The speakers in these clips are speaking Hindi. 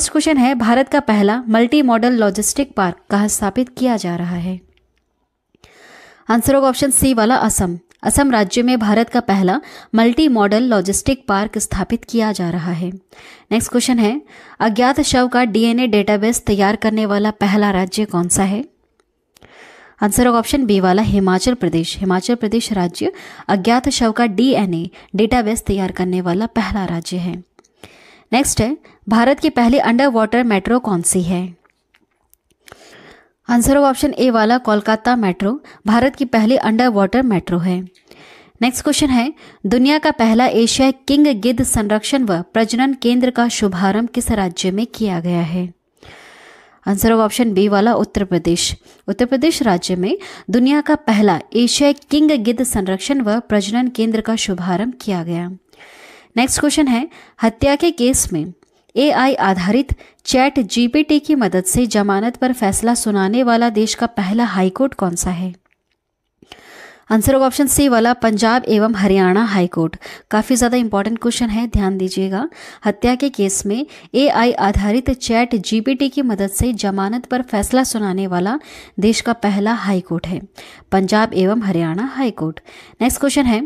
फर्स्ट क्वेश्चन है भारत का पहला मल्टी मॉडल लॉजिस्टिक पार्क कहाँ स्थापित किया जा रहा है आंसर होगा ऑप्शन सी वाला असम असम राज्य में भारत का पहला मल्टी मॉडल लॉजिस्टिक पार्क स्थापित किया जा रहा है नेक्स्ट क्वेश्चन है अज्ञात शव का डीएनए डेटाबेस तैयार करने वाला पहला राज्य कौन सा है आंसर होगा ऑप्शन बी वाला हिमाचल प्रदेश हिमाचल प्रदेश राज्य अज्ञात शव का डीएनए डेटाबेस तैयार करने वाला पहला राज्य है नेक्स्ट है भारत की पहली अंडर वाटर मेट्रो कौन सी है आंसर होगा ऑप्शन ए वाला कोलकाता मेट्रो भारत की पहली अंडर वाटर मेट्रो है नेक्स्ट क्वेश्चन है दुनिया का पहला एशिया किंग गिद्ध संरक्षण व प्रजनन केंद्र का शुभारंभ किस राज्य में किया गया है आंसर होगा ऑप्शन बी वाला उत्तर प्रदेश उत्तर प्रदेश राज्य में दुनिया का पहला एशिया किंग गिद्ध संरक्षण व प्रजनन केंद्र का शुभारंभ किया गया नेक्स्ट क्वेश्चन है हत्या के केस में एआई आधारित चैट जीपीटी की मदद से जमानत पर फैसला सुनाने वाला देश का पहला हाईकोर्ट कौन सा है आंसर होगा ऑप्शन सी वाला पंजाब एवं हरियाणा कोर्ट काफ़ी ज़्यादा इंपॉर्टेंट क्वेश्चन है ध्यान दीजिएगा हत्या के केस में एआई आधारित चैट जीपीटी की मदद से जमानत पर फैसला सुनाने वाला देश का पहला हाईकोर्ट है पंजाब एवं हरियाणा हाईकोर्ट नेक्स्ट क्वेश्चन है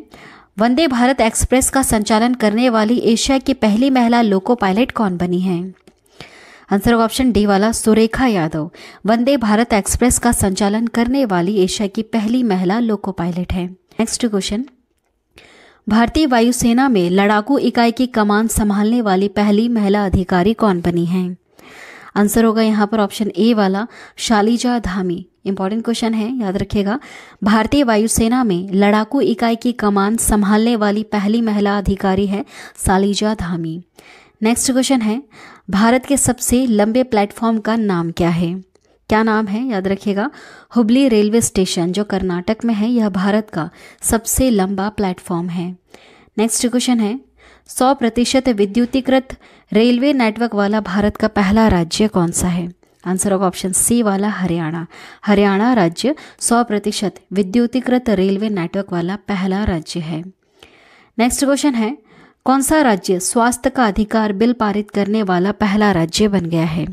वंदे भारत एक्सप्रेस का संचालन करने वाली एशिया की पहली महिला लोको पायलट कौन बनी है आंसर ऑप्शन डी वाला सुरेखा यादव वंदे भारत एक्सप्रेस का संचालन करने वाली एशिया की पहली महिला लोको पायलट है नेक्स्ट क्वेश्चन भारतीय वायुसेना में लड़ाकू इकाई की कमान संभालने वाली पहली महिला अधिकारी कौन बनी है आंसर होगा यहाँ पर ऑप्शन ए वाला शालीजा धामी इंपॉर्टेंट क्वेश्चन है याद रखिएगा भारतीय वायुसेना में लड़ाकू इकाई की कमान संभालने वाली पहली महिला अधिकारी है सालिजा धामी नेक्स्ट क्वेश्चन है भारत के सबसे लंबे प्लेटफॉर्म का नाम क्या है क्या नाम है याद रखिएगा हुबली रेलवे स्टेशन जो कर्नाटक में है यह भारत का सबसे लंबा प्लेटफॉर्म है नेक्स्ट क्वेश्चन है सौ प्रतिशत विद्युतीकृत रेलवे नेटवर्क वाला भारत का पहला राज्य कौन सा है आंसर होगा ऑप्शन सी वाला हरियाणा हरियाणा राज्य सौ प्रतिशत विद्युतीकृत रेलवे नेटवर्क वाला पहला राज्य है नेक्स्ट क्वेश्चन है कौन सा राज्य स्वास्थ्य का अधिकार बिल पारित करने वाला पहला राज्य बन गया है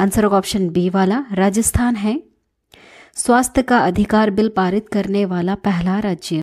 आंसर होगा ऑप्शन बी वाला राजस्थान है स्वास्थ्य का अधिकार बिल पारित करने वाला पहला राज्य